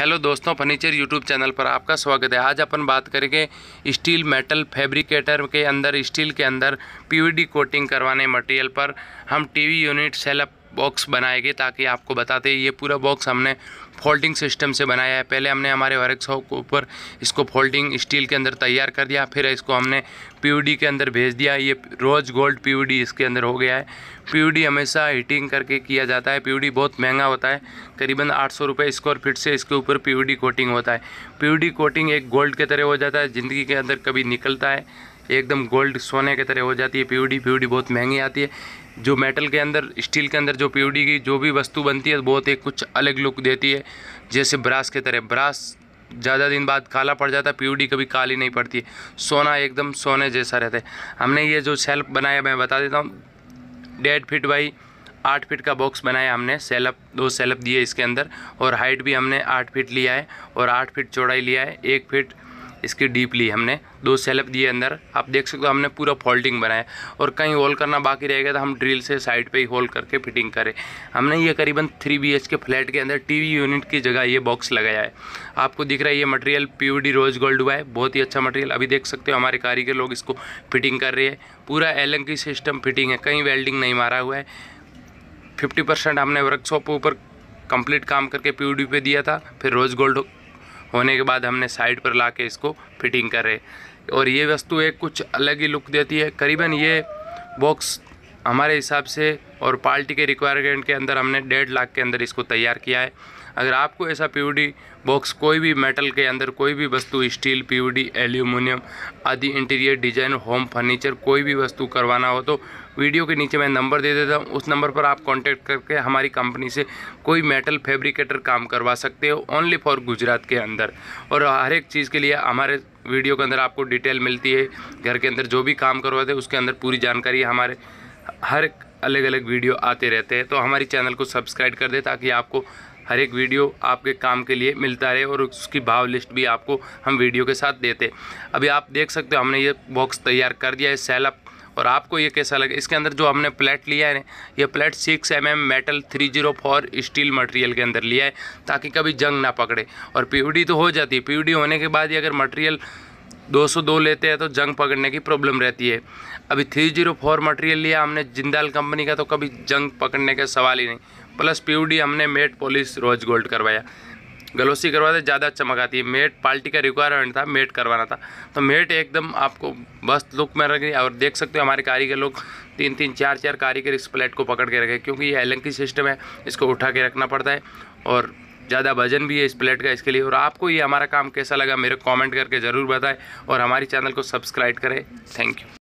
hello दोस्तों furniture YouTube channel पर आपका स्वागत है आज अपन बात करेंगे स्टील मेटल फैब्रिकेटर के अंदर स्टील के अंदर पीवीडी कोटिंग करवाने मटेरियल पर हम टीवी यूनिट सेलअप बॉक्स बनाए गए ताकि आपको बताते ये पूरा बॉक्स हमने फोल्डिंग सिस्टम से बनाया है पहले हमने हमारे वर्कशॉप के ऊपर इसको फोल्डिंग स्टील के अंदर तैयार कर दिया फिर इसको हमने पी के अंदर भेज दिया ये रोज़ गोल्ड पी इसके अंदर हो गया है पी हमेशा हीटिंग करके किया जाता है पी बहुत महंगा होता है करीबन आठ सौ रुपये स्क्वायर फिट से इसके ऊपर पी कोटिंग होता है पी कोटिंग एक गोल्ड के तरह हो जाता है ज़िंदगी के अंदर कभी निकलता है एकदम गोल्ड सोने की तरह हो जाती है पीओडी पीयूडी बहुत महंगी आती है जो मेटल के अंदर स्टील के अंदर जो पीओडी की जो भी वस्तु बनती है बहुत एक कुछ अलग लुक देती है जैसे ब्रास के तरह ब्रास ज़्यादा दिन बाद काला पड़ जाता है पी कभी काली नहीं पड़ती है सोना एकदम सोने जैसा रहता है हमने ये जो सेल्फ बनाया मैं बता देता हूँ डेढ़ फिट बाई आठ फिट का बॉक्स बनाया हमने सेलअप दो सेलअप दिए इसके अंदर और हाइट भी हमने आठ फिट लिया है और आठ फिट चौड़ाई लिया है एक फिट इसकी डीपली हमने दो सेलप दिए अंदर आप देख सकते हो हमने पूरा फॉल्टिंग बनाया और कहीं होल करना बाकी रहेगा तो हम ड्रिल से साइड पे ही होल करके फिटिंग करें हमने ये करीबन थ्री बी के फ्लैट के अंदर टीवी यूनिट की जगह ये बॉक्स लगाया है आपको दिख रहा है ये मटेरियल पी रोज गोल्ड हुआ है बहुत ही अच्छा मटेरियल अभी देख सकते हो हमारे कारीगर लोग इसको फिटिंग कर रहे हैं पूरा एल की सिस्टम फिटिंग है कहीं वेल्डिंग नहीं मारा हुआ है फिफ्टी परसेंट हमने वर्कशॉप ऊपर कंप्लीट काम करके पी पे दिया था फिर रोज गोल्ड होने के बाद हमने साइड पर ला के इसको फिटिंग करे और ये वस्तु एक कुछ अलग ही लुक देती है करीबन ये बॉक्स हमारे हिसाब से और पार्टी के रिक्वायरमेंट के अंदर हमने डेढ़ लाख के अंदर इसको तैयार किया है अगर आपको ऐसा पी बॉक्स कोई भी मेटल के अंदर कोई भी वस्तु स्टील पीवीडी एल्यूमिनियम आदि इंटीरियर डिजाइन होम फर्नीचर कोई भी वस्तु करवाना हो तो वीडियो के नीचे मैं नंबर दे देता हूँ उस नंबर पर आप कांटेक्ट करके हमारी कंपनी से कोई मेटल फैब्रिकेटर काम करवा सकते हो ओनली फॉर गुजरात के अंदर और हर एक चीज़ के लिए हमारे वीडियो के अंदर आपको डिटेल मिलती है घर के अंदर जो भी काम करवाते हैं उसके अंदर पूरी जानकारी हमारे हर अलग अलग वीडियो आते रहते हैं तो हमारे चैनल को सब्सक्राइब कर दें ताकि आपको हर एक वीडियो आपके काम के लिए मिलता रहे और उसकी भाव लिस्ट भी आपको हम वीडियो के साथ देते अभी आप देख सकते हो हमने ये बॉक्स तैयार कर दिया है सेलअप और आपको ये कैसा लगे इसके अंदर जो हमने प्लेट लिया है ये plate six M mm metal three zero four steel material के अंदर लिया है ताकि कभी जंग ना पकड़े और पी तो हो जाती है पी होने के बाद ही अगर मटेरियल 202 लेते हैं तो जंग पकड़ने की प्रॉब्लम रहती है अभी 304 मटेरियल लिया हमने जिंदाल कंपनी का तो कभी जंग पकड़ने का सवाल ही नहीं प्लस पी हमने मेट पॉलिश रोज गोल्ड करवाया गलोसी करवाते ज़्यादा चमक आती है मेट पार्टी का रिक्वायरमेंट था मेट करवाना था तो मेट एकदम आपको बस्त लुक में रख और देख सकते हो हमारे कारीगर लोग तीन तीन चार चार कारीगर इस प्लेट को पकड़ के रखे क्योंकि ये एलंकी सिस्टम है इसको उठा के रखना पड़ता है और ज़्यादा वजन भी है इस प्लेट का इसके लिए और आपको ये हमारा काम कैसा लगा मेरे कॉमेंट करके ज़रूर बताएं और हमारे चैनल को सब्सक्राइब करें थैंक यू